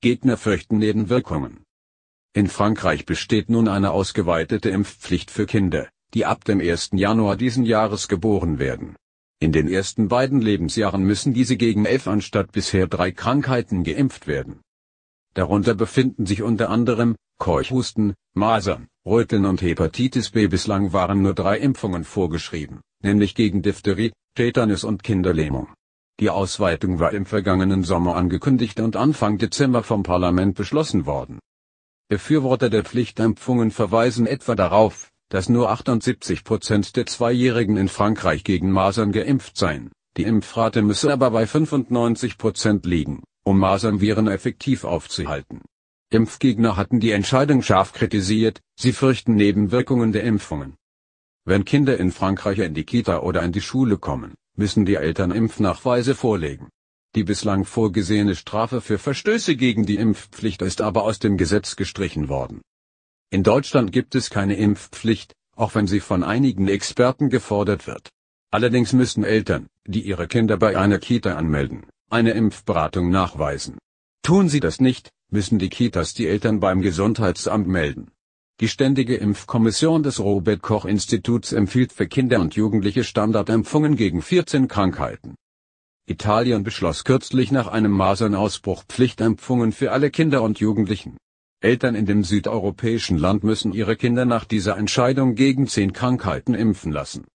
Gegner fürchten Nebenwirkungen. In Frankreich besteht nun eine ausgeweitete Impfpflicht für Kinder, die ab dem 1. Januar diesen Jahres geboren werden. In den ersten beiden Lebensjahren müssen diese gegen elf anstatt bisher drei Krankheiten geimpft werden. Darunter befinden sich unter anderem Keuchhusten, Masern, Röteln und Hepatitis B. Bislang waren nur drei Impfungen vorgeschrieben, nämlich gegen Diphtherie, Tetanus und Kinderlähmung. Die Ausweitung war im vergangenen Sommer angekündigt und Anfang Dezember vom Parlament beschlossen worden. Befürworter der Pflichtimpfungen verweisen etwa darauf, dass nur 78 Prozent der Zweijährigen in Frankreich gegen Masern geimpft seien, die Impfrate müsse aber bei 95 Prozent liegen, um Masernviren effektiv aufzuhalten. Impfgegner hatten die Entscheidung scharf kritisiert, sie fürchten Nebenwirkungen der Impfungen. Wenn Kinder in Frankreich in die Kita oder in die Schule kommen, müssen die Eltern Impfnachweise vorlegen. Die bislang vorgesehene Strafe für Verstöße gegen die Impfpflicht ist aber aus dem Gesetz gestrichen worden. In Deutschland gibt es keine Impfpflicht, auch wenn sie von einigen Experten gefordert wird. Allerdings müssen Eltern, die ihre Kinder bei einer Kita anmelden, eine Impfberatung nachweisen. Tun sie das nicht, müssen die Kitas die Eltern beim Gesundheitsamt melden. Die Ständige Impfkommission des Robert Koch Instituts empfiehlt für Kinder und Jugendliche Standardimpfungen gegen 14 Krankheiten. Italien beschloss kürzlich nach einem Masernausbruch Pflichtimpfungen für alle Kinder und Jugendlichen. Eltern in dem südeuropäischen Land müssen ihre Kinder nach dieser Entscheidung gegen 10 Krankheiten impfen lassen